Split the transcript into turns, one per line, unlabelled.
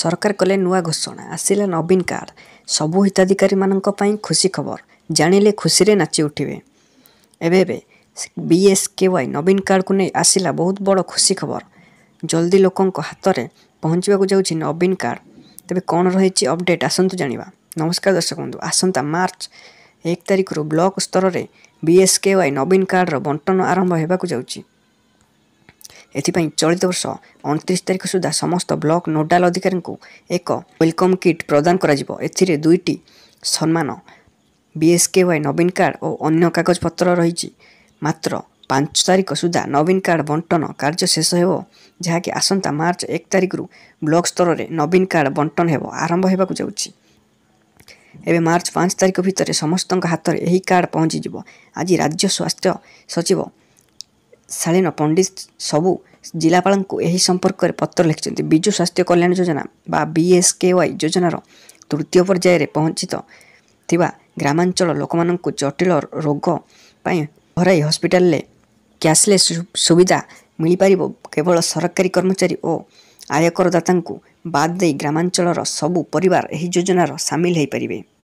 ସରକାର କଲେ ନୂଆ ଘୋଷଣା ଆସିଲା ନବୀନ କାର୍ଡ଼ ସବୁ ହିତାଧିକାରୀମାନଙ୍କ ପାଇଁ ଖୁସି ଖବର ଜାଣିଲେ ଖୁସିରେ ନାଚି ଉଠିବେ ଏବେ ଏବେ ବି ଏସ୍ କେ ୱାଇ ନବୀନ କାର୍ଡ଼କୁ ନେଇ ଆସିଲା ବହୁତ ବଡ଼ ଖୁସି ଖବର ଜଲ୍ଦି ଲୋକଙ୍କ ହାତରେ ପହଞ୍ଚିବାକୁ ଯାଉଛି ନବୀନ କାର୍ଡ଼ ତେବେ କ'ଣ ରହିଛି ଅପଡ଼େଟ୍ ଆସନ୍ତୁ ଜାଣିବା ନମସ୍କାର ଦର୍ଶକ ବନ୍ଧୁ ଆସନ୍ତା ମାର୍ଚ୍ଚ ଏକ ତାରିଖରୁ ବ୍ଲକ୍ ସ୍ତରରେ ବି ଏସ୍ କେ ୱାଇ ନବୀନ କାର୍ଡ଼ର ବଣ୍ଟନ ଆରମ୍ଭ ହେବାକୁ ଯାଉଛି ଏଥିପାଇଁ ଚଳିତ ବର୍ଷ ଅଣତିରିଶ ତାରିଖ ସୁଦ୍ଧା ସମସ୍ତ ବ୍ଲକ୍ ନୋଡାଲ ଅଧିକାରୀଙ୍କୁ ଏକ ୱେଲକମ୍ କିଟ୍ ପ୍ରଦାନ କରାଯିବ ଏଥିରେ ଦୁଇଟି ସମ୍ମାନ ୱାଇ ନବୀନ କାର୍ଡ଼ ଓ ଅନ୍ୟ କାଗଜପତ୍ର ରହିଛି ମାତ୍ର ପାଞ୍ଚ ତାରିଖ ସୁଦ୍ଧା ନବୀନ କାର୍ଡ଼ ବଣ୍ଟନ କାର୍ଯ୍ୟ ଶେଷ ହେବ ଯାହାକି ଆସନ୍ତା ମାର୍ଚ୍ଚ ଏକ ତାରିଖରୁ ବ୍ଲକ୍ ସ୍ତରରେ ନବୀନ କାର୍ଡ଼ ବଣ୍ଟନ ହେବ ଆରମ୍ଭ ହେବାକୁ ଯାଉଛି ଏବେ ମାର୍ଚ୍ଚ ପାଞ୍ଚ ତାରିଖ ଭିତରେ ସମସ୍ତଙ୍କ ହାତରେ ଏହି କାର୍ଡ଼ ପହଞ୍ଚିଯିବ ଆଜି ରାଜ୍ୟ ସ୍ୱାସ୍ଥ୍ୟ ସଚିବ ଶାଳୀନ ପଣ୍ଡିତ ସବୁ ଜିଲ୍ଲାପାଳଙ୍କୁ ଏହି ସମ୍ପର୍କରେ ପତ୍ର ଲେଖିଛନ୍ତି ବିଜୁ ସ୍ୱାସ୍ଥ୍ୟ କଲ୍ୟାଣ ଯୋଜନା ବା ବି ଏସ୍ କେ ୱାଇ ଯୋଜନାର ତୃତୀୟ ପର୍ଯ୍ୟାୟରେ ପହଞ୍ଚିତ ଥିବା ଗ୍ରାମାଞ୍ଚଳ ଲୋକମାନଙ୍କୁ ଜଟିଳ ରୋଗ ପାଇଁ ଘରୋଇ ହସ୍ପିଟାଲରେ କ୍ୟାସଲେସ୍ ସୁବିଧା ମିଳିପାରିବ କେବଳ ସରକାରୀ କର୍ମଚାରୀ ଓ ଆୟକରଦାତାଙ୍କୁ ବାଦ୍ ଦେଇ ଗ୍ରାମାଞ୍ଚଳର ସବୁ ପରିବାର ଏହି ଯୋଜନାର ସାମିଲ ହୋଇପାରିବେ